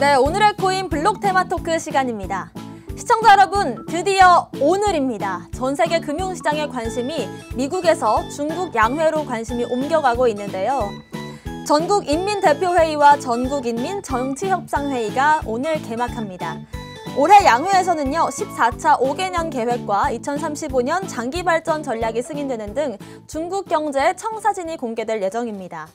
네, 오늘의 코인 블록 테마 토크 시간입니다. 시청자 여러분, 드디어 오늘입니다. 전 세계 금융시장의 관심이 미국에서 중국 양회로 관심이 옮겨가고 있는데요. 전국인민대표회의와 전국인민정치협상회의가 오늘 개막합니다. 올해 양회에서는요, 14차 5개년 계획과 2035년 장기발전 전략이 승인되는 등 중국 경제의 청사진이 공개될 예정입니다.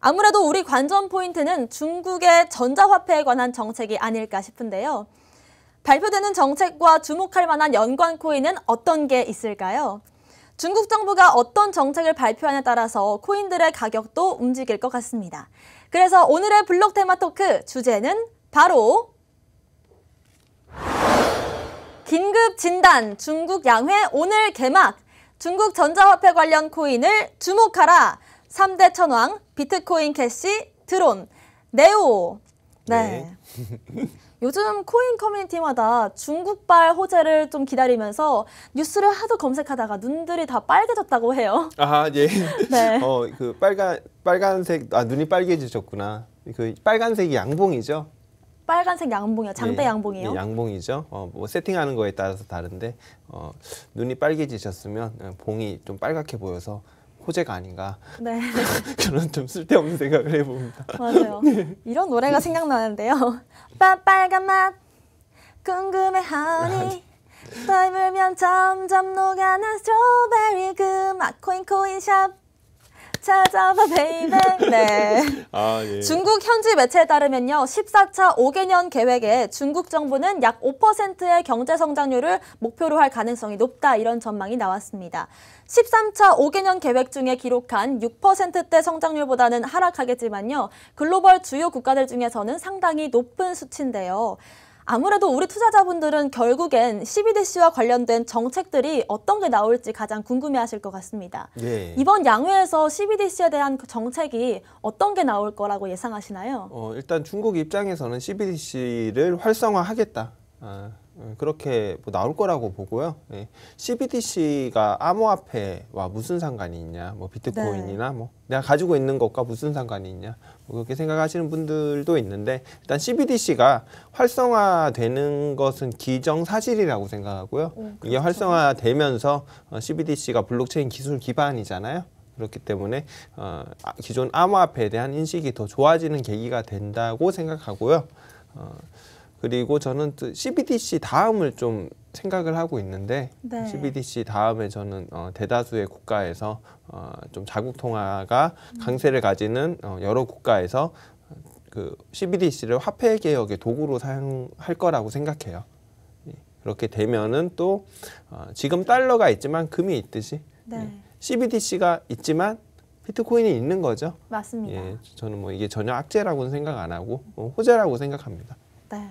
아무래도 우리 관전 포인트는 중국의 전자화폐에 관한 정책이 아닐까 싶은데요. 발표되는 정책과 주목할 만한 연관 코인은 어떤 게 있을까요? 중국 정부가 어떤 정책을 발표하냐에 따라서 코인들의 가격도 움직일 것 같습니다. 그래서 오늘의 블록 테마 토크 주제는 바로 긴급 진단 중국 양회 오늘 개막 중국 전자화폐 관련 코인을 주목하라 삼대 천왕, 비트코인 캐시, 드론, 네오. 네. 네. 요즘 코인 커뮤니티마다 중국발 호재를 좀 기다리면서 뉴스를 하도 검색하다가 눈들이 다 빨개졌다고 해요. 아, 예. 네. 어, 그 빨간 빨간색 아 눈이 빨개지셨구나. 그 빨간색이 양봉이죠. 빨간색 양봉이요. 장대 예. 양봉이요. 예, 양봉이죠. 어, 뭐 세팅하는 거에 따라서 다른데 어, 눈이 빨개지셨으면 어, 봉이 좀 빨갛게 보여서 호재가 아닌가 네. 그런 좀 쓸데없는 생각을 해봅니다. 맞아요. 네. 이런 노래가 생각나는데요. 빨간 맛 궁금해하니 아, 네. 덜물면 점점 녹아난 스트로베리 그맛 코인 코인 샵 찾아봐 베이베. 네. 아, 예. 중국 현지 매체에 따르면요. 14차 5개년 계획에 중국 정부는 약 5%의 경제 성장률을 목표로 할 가능성이 높다 이런 전망이 나왔습니다. 13차 5개년 계획 중에 기록한 6%대 성장률보다는 하락하겠지만요. 글로벌 주요 국가들 중에서는 상당히 높은 수치인데요. 아무래도 우리 투자자분들은 결국엔 12대 씨와 관련된 정책들이 어떤 게 나올지 가장 궁금해하실 것 같습니다. 예. 이번 양회에서 12대 씨에 대한 그 정책이 어떤 게 나올 거라고 예상하시나요? 어, 일단 중국 입장에서는 CBDC를 활성화하겠다. 아. 예, 그렇게 뭐 나올 거라고 보고요. 예. CBDC가 암호화폐와 무슨 상관이 있냐, 뭐 비트코인이나 네. 뭐 내가 가지고 있는 것과 무슨 상관이 있냐, 뭐 그렇게 생각하시는 분들도 있는데 일단 CBDC가 활성화되는 것은 기정사실이라고 생각하고요. 음, 그렇죠. 이게 활성화되면서 어, CBDC가 블록체인 기술 기반이잖아요. 그렇기 때문에 어, 아, 기존 암호화폐에 대한 인식이 더 좋아지는 계기가 된다고 생각하고요. 어, 그리고 저는 또 CBDC 다음을 좀 생각을 하고 있는데 네. CBDC 다음에 저는 어, 대다수의 국가에서 어, 좀 자국 통화가 음. 강세를 가지는 어, 여러 국가에서 어, 그 CBDC를 화폐 개혁의 도구로 사용할 거라고 생각해요. 예, 그렇게 되면은 또 어, 지금 달러가 있지만 금이 있듯이 네. 예, CBDC가 있지만 비트코인이 있는 거죠. 맞습니다. 예, 저는 뭐 이게 전혀 악재라고는 생각 안 하고 뭐 호재라고 생각합니다. 네.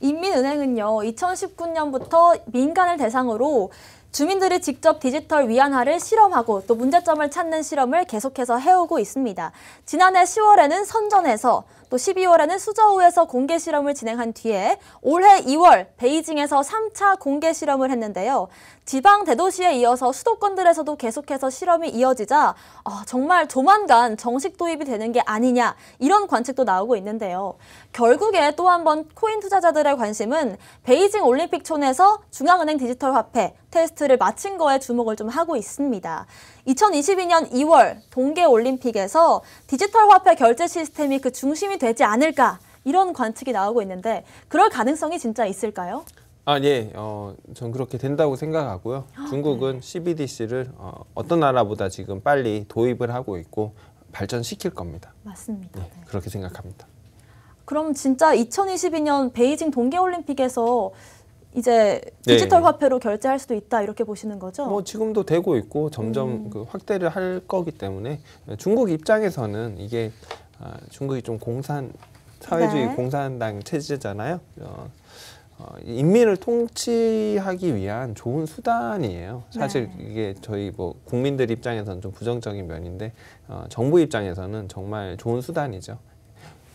인민은행은요 2019년부터 민간을 대상으로 주민들이 직접 디지털 위안화를 실험하고 또 문제점을 찾는 실험을 계속해서 해오고 있습니다. 지난해 10월에는 선전에서 또 12월에는 수저우에서 공개 실험을 진행한 뒤에 올해 2월 베이징에서 3차 공개 실험을 했는데요. 지방 대도시에 이어서 수도권들에서도 계속해서 실험이 이어지자 아, 정말 조만간 정식 도입이 되는 게 아니냐 이런 관측도 나오고 있는데요. 결국에 또 한 번 코인 투자자들의 관심은 베이징 올림픽촌에서 중앙은행 디지털 화폐 테스트를 마친 거에 주목을 좀 하고 있습니다. 2022년 2월 동계 올림픽에서 디지털 화폐 결제 시스템이 그 중심이 되지 않을까 이런 관측이 나오고 있는데 그럴 가능성이 진짜 있을까요? 아, 예. 어, 전 그렇게 된다고 생각하고요. 아, 네. 중국은 CBDC를 어, 어떤 나라보다 지금 빨리 도입을 하고 있고 발전시킬 겁니다. 맞습니다. 네, 네. 그렇게 생각합니다. 그럼 진짜 2022년 베이징 동계올림픽에서 이제 네. 디지털 네. 화폐로 결제할 수도 있다 이렇게 보시는 거죠? 뭐 지금도 되고 있고 점점 음. 그 확대를 할 거기 때문에 중국 입장에서는 이게 아, 중국이 좀 공산 사회주의 네. 공산당 체제잖아요. 어, 어, 인민을 통치하기 위한 좋은 수단이에요. 사실 네. 이게 저희 뭐 국민들 입장에서는 좀 부정적인 면인데 어, 정부 입장에서는 정말 좋은 수단이죠.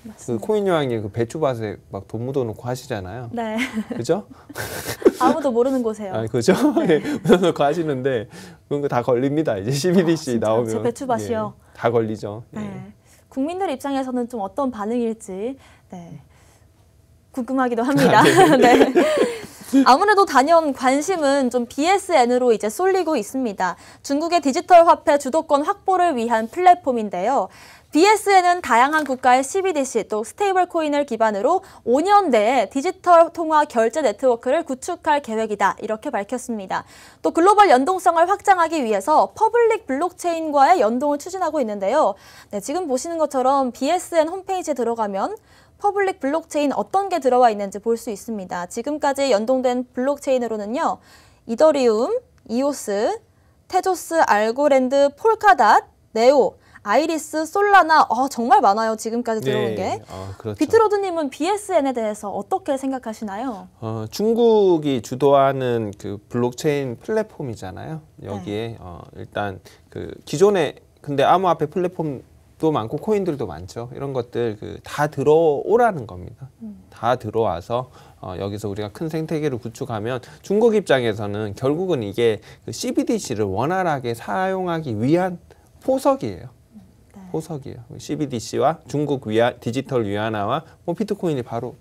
그 맞습니다. 그 코인 여왕님 그 배추밭에 막돈 묻어놓고 하시잖아요. 네. 그죠? 아무도 모르는 곳에요. 아, 그죠? 네. 예, 묻어놓고 하시는데 그런 거 다 걸립니다. 이제 11일씩 아, 나오면. 저 배추밭이요. 예, 다 걸리죠. 예. 네. 국민들 입장에서는 좀 어떤 반응일지 네. 음. 궁금하기도 아, 합니다. 네. 네. 아무래도 단연 관심은 좀 BSN으로 이제 쏠리고 있습니다. 중국의 디지털 화폐 주도권 확보를 위한 플랫폼인데요. BSN은 다양한 국가의 CBDC 또 스테이블 코인을 기반으로 5년 내에 디지털 통화 결제 네트워크를 구축할 계획이다 이렇게 밝혔습니다. 또 글로벌 연동성을 확장하기 위해서 퍼블릭 블록체인과의 연동을 추진하고 있는데요. 네, 지금 보시는 것처럼 BSN 홈페이지에 들어가면 퍼블릭 블록체인 어떤 게 들어와 있는지 볼 수 있습니다. 지금까지 연동된 블록체인으로는요. 이더리움, 이오스, 테조스, 알고랜드, 폴카닷, 네오, 아이리스, 솔라나 어, 정말 많아요. 지금까지 들어온 네. 게. 아, 그렇죠. 비트로드님은 BSN에 대해서 어떻게 생각하시나요? 어, 중국이 주도하는 그 블록체인 플랫폼이잖아요. 여기에 네. 어, 일단 그 기존에 근데 암호 화폐 플랫폼 도 많고 코인들도 많죠. 이런 것들 그 다 들어오라는 겁니다. 음. 다 들어와서 어 여기서 우리가 큰 생태계를 구축하면 중국 입장에서는 결국은 이게 그 CBDC를 원활하게 사용하기 위한 포석이에요. 보석이에요. CBDC와 중국 위안, 디지털 위안화와 뭐 비트코인이 바로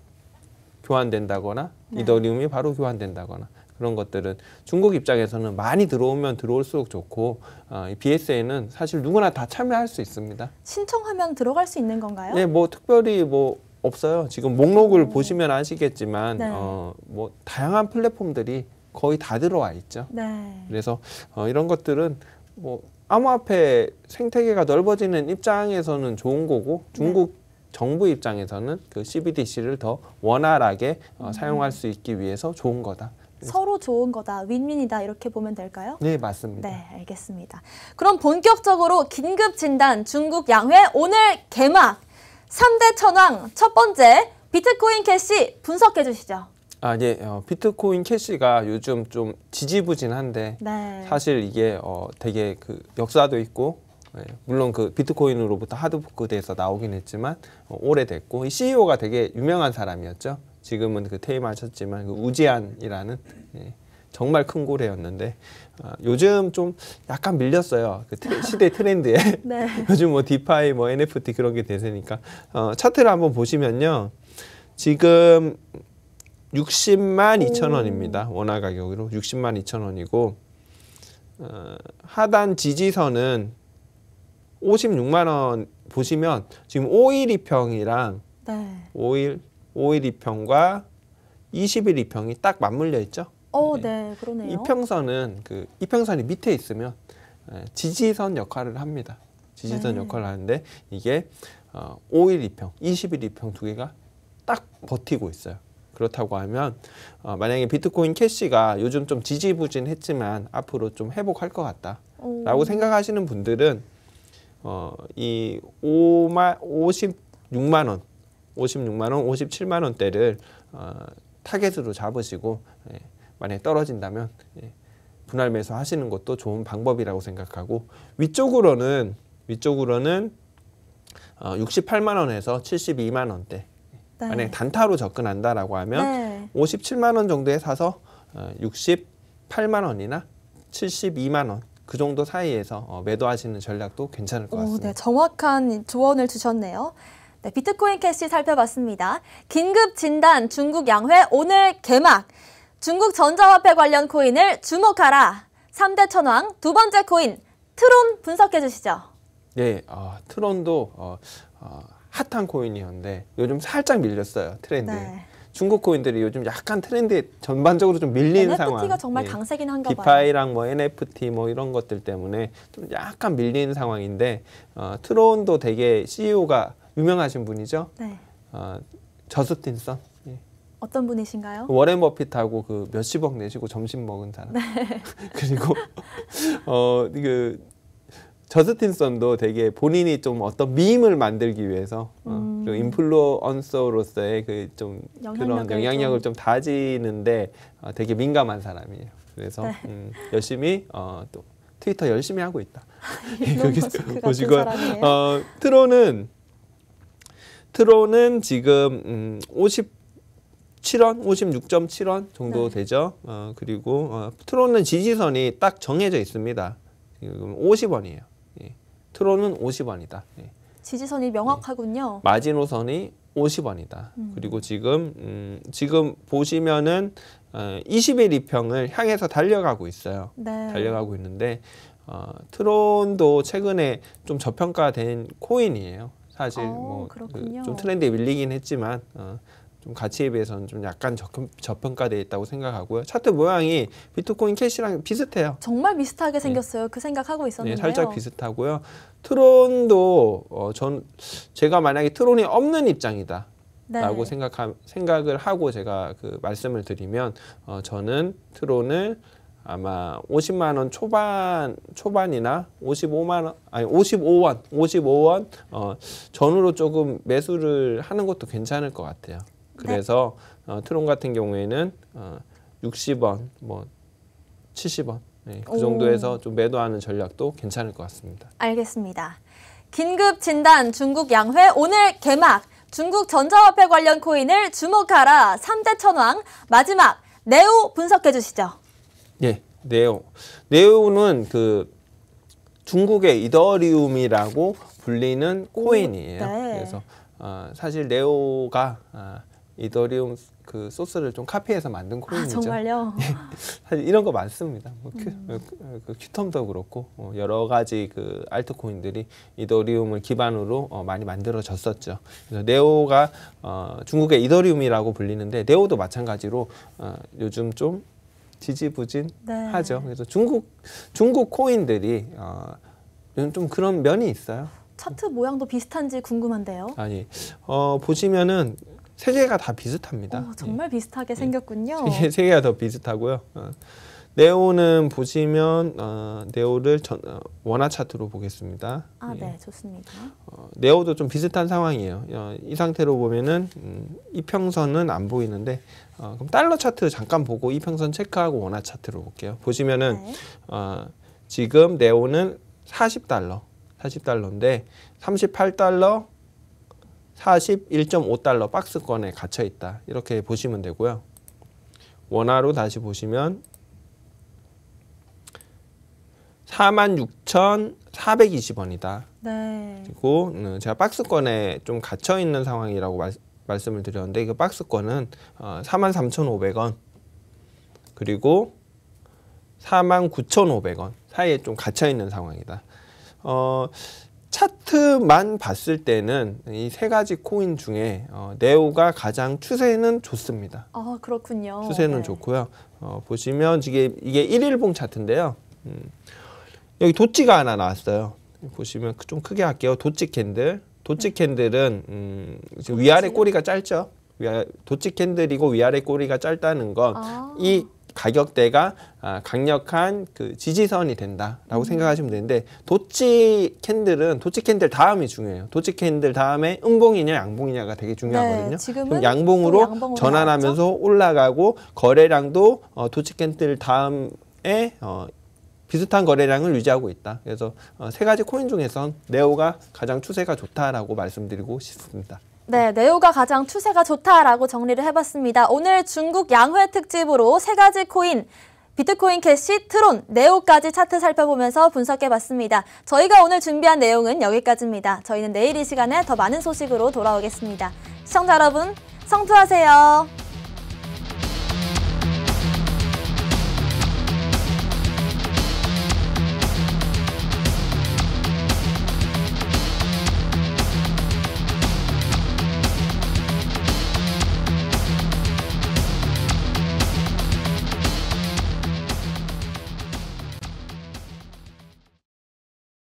교환된다거나 네. 이더리움이 바로 교환된다거나 그런 것들은 중국 입장에서는 많이 들어오면 들어올수록 좋고 어, 이 BS에는 사실 누구나 다 참여할 수 있습니다. 신청하면 들어갈 수 있는 건가요? 네, 뭐 특별히 뭐 없어요. 지금 목록을 오. 어. 보시면 아시겠지만 네. 어, 뭐 다양한 플랫폼들이 거의 다 들어와 있죠. 네. 그래서 어, 이런 것들은 뭐 암호화폐 생태계가 넓어지는 입장에서는 좋은 거고 네. 중국 네. 정부 입장에서는 그 CBDC를 더 원활하게 어, 음. 사용할 수 있기 위해서 좋은 거다. 서로 좋은 거다, 윈윈이다 이렇게 보면 될까요? 네, 맞습니다. 네, 알겠습니다. 그럼 본격적으로 긴급 진단 중국 양회 오늘 개막 삼대 천왕 첫 번째 비트코인 캐시 분석해 주시죠. 아, 예. 어, 비트코인 캐시가 요즘 좀 지지부진한데 네. 사실 이게 어, 되게 그 역사도 있고 예, 물론 그 비트코인으로부터 하드포크돼서 나오긴 했지만 어, 오래됐고 이 CEO가 되게 유명한 사람이었죠. 지금은 그 퇴임하셨지만 그 우지안이라는 예, 정말 큰 고래였는데 어, 요즘 좀 약간 밀렸어요. 그트 시대 트렌드에 네. 요즘 뭐 디파이, 뭐 NFT 그런 게 대세니까 어, 차트를 한번 보시면요. 지금 60만 2천 원입니다. 원화 가격으로 60만 2천 원이고 어, 하단 지지선은 56만 원 보시면 지금 5일 2평이랑 네. 5일 5일 2평과 20일 2평이 딱 맞물려 있죠. 어, 네. 네, 그러네요. 이평선은 그 이평선이 밑에 있으면 예, 지지선 역할을 합니다. 지지선 네. 역할을 하는데 이게 어, 5일 2평, 20일 2평 두 개가 딱 버티고 있어요. 그렇다고 하면 어, 만약에 비트코인 캐시가 요즘 좀 지지부진했지만 앞으로 좀 회복할 것 같다라고 오. 생각하시는 분들은 어, 이 5만 56만 원, 56만 원, 57만 원대를 어, 타겟으로 잡으시고 예, 만약에 떨어진다면 예, 분할 매수 하시는 것도 좋은 방법이라고 생각하고 위쪽으로는 위쪽으로는 어, 68만 원에서 72만 원대 네. 만약에 단타로 접근한다라고 하면 네. 오십칠만원 정도에 사서 6 어, 8만 원이나 7 2만 원. 그 정도 사이에서 어, 매도하시는 전략도 괜찮을 것 같습니다. 오, 네, 정확한 조언을 주셨네요. 네, 비트코인 캐시 살펴봤습니다. 긴급 진단 중국 양회 오늘 개막. 중국 전자화폐 관련 코인을 주목하라. 삼대 천왕 두 번째 코인 트론 분석해 주시죠. 네, 어, 트론도 어, 어, 핫한 코인이었는데 요즘 살짝 밀렸어요 트렌드. 네. 중국 코인들이 요즘 약간 트렌드에 전반적으로 좀 밀린 NFT가 상황. NFT가 정말 예. 강세긴 한가 디파이랑 봐요. 디파이랑 뭐 NFT 뭐 이런 것들 때문에 좀 약간 밀린 상황인데 어, 트론도 되게 CEO가 유명하신 분이죠. 네. 어, 저스틴 선. 예. 어떤 분이신가요? 워렌 버핏하고 그 몇십억 내시고 점심 먹은 사람. 네. 그리고 어그 저스틴선도 되게 본인이 좀 어떤 밈을 만들기 위해서 어, 음. 어, 그 인플루언서로서의 그좀 그런 영향력을 좀, 좀 다지는데 어, 되게 민감한 사람이에요. 그래서 네. 음, 열심히 어, 또 트위터 열심히 하고 있다. 여기 서 예, 보시고 어, 트로는 트로는 지금 음, 50 7원, 56.7원 정도 네. 되죠. 어, 그리고 어, 트로는 지지선이 딱 정해져 있습니다. 지금 50원이에요. 트론은 50원이다. 예. 지지선이 예. 명확하군요. 마지노선이 50원이다. 음. 그리고 지금 음, 지금 보시면은 어, 20일 이평을 향해서 달려가고 있어요. 네. 달려가고 있는데 어, 트론도 최근에 좀 저평가된 코인이에요. 사실 어, 뭐좀 그 트렌드에 밀리긴 했지만 어, 좀 가치에 비해서는 좀 약간 저평가돼 있다고 생각하고요. 차트 모양이 비트코인 캐시랑 비슷해요. 정말 비슷하게 네. 생겼어요. 네. 그 생각하고 있었는데 네, 살짝 비슷하고요. 트론도 어, 전 제가 만약에 트론이 없는 입장이다. 네. 라고 생각하, 생각을 하고 제가 그 말씀을 드리면 어, 저는 트론을 아마 50만 원 초반 초반이나 55만 원 아니 55원 55원 어 전후로 조금 매수를 하는 것도 괜찮을 것 같아요. 네. 그래서 네. 어, 트론 같은 경우에는 어, 60원, 뭐 70원 네, 그 정도에서 좀 매도하는 전략도 괜찮을 것 같습니다. 알겠습니다. 긴급 진단 중국 양회 오늘 개막 중국 전자화폐 관련 코인을 주목하라 3대 천왕 마지막 네오 분석해 주시죠. 예, 네오. 네오는 그 중국의 이더리움이라고 불리는 음, 코인이에요. 오, 네. 그래서 어, 사실 네오가 어, 아, 이더리움 그 소스를 좀 카피해서 만든 아, 코인이죠. 아, 정말요? 예. 사실 이런 거 많습니다. 뭐 큐, 음. 어, 그, 어, 그 큐텀도 그렇고 어, 여러 가지 그 알트코인들이 이더리움을 기반으로 어, 많이 만들어졌었죠. 그래서 네오가 어, 중국의 이더리움이라고 불리는데 네오도 마찬가지로 어, 요즘 좀 지지부진하죠. 네. 그래서 중국 중국 코인들이 어, 좀 그런 면이 있어요. 차트 모양도 비슷한지 궁금한데요. 아니, 어, 보시면은 세계가다 비슷합니다. 오, 어, 정말 예. 비슷하게 생겼군요. 예, 세 개가 더 비슷하고요. 어. 네오는 보시면 어, 네오를 전, 어, 원화 차트로 보겠습니다. 아, 네, 예. 네, 좋습니다. 어, 네오도 좀 비슷한 상황이에요. 어, 이 상태로 보면은 음, 이평선은 안 보이는데 어, 그럼 달러 차트 잠깐 보고 이평선 체크하고 원화 차트로 볼게요. 보시면은 네. 어, 지금 네오는 40달러, 40달러인데 38달러, 41.5달러 박스권에 갇혀 있다. 이렇게 보시면 되고요. 원화로 다시 보시면 46,420원이다. 네. 그리고 음, 제가 박스권에 좀 갇혀 있는 상황이라고 말, 말씀을 드렸는데 그 박스권은 43,500원 어, 그리고 49,500원 사이에 좀 갇혀 있는 상황이다. 어, 차트만 봤을 때는 이 세 가지 코인 중에 어, 네오가 가장 추세는 좋습니다. 아 그렇군요. 추세는 네. 좋고요. 어, 보시면 이게 이게 일일봉 차트인데요. 음, 여기 도치가 하나 나왔어요. 보시면 그 좀 크게 할게요. 도치 캔들. 도치 네. 캔들은 음, 지금 위아래 꼬리가 짧죠. 위아, 도치 캔들이고 위아래 꼬리가 짧다는 건이 아. 가격대가 아, 강력한 그 지지선이 된다라고 음. 생각하시면 되는데 도치 캔들은 도치 캔들 다음이 중요해요. 도치 캔들 다음에 음봉이냐 양봉이냐가 되게 중요하거든요. 네, 지금 양봉으로, 양봉으로 전환하면서 나왔죠? 올라가고 거래량도 어, 도치 캔들 다음에 어, 비슷한 거래량을 유지하고 있다. 그래서 어, 세 가지 코인 중에선 네오가 가장 추세가 좋다라고 말씀드리고 싶습니다. 네, 네오가 가장 추세가 좋다라고 정리를 해봤습니다. 오늘 중국 양회 특집으로 세 가지 코인, 비트코인 캐시, 트론, 네오까지 차트 살펴보면서 분석해봤습니다. 저희가 오늘 준비한 내용은 여기까지입니다. 저희는 내일 이 시간에 더 많은 소식으로 돌아오겠습니다. 시청자 여러분, 성투하세요.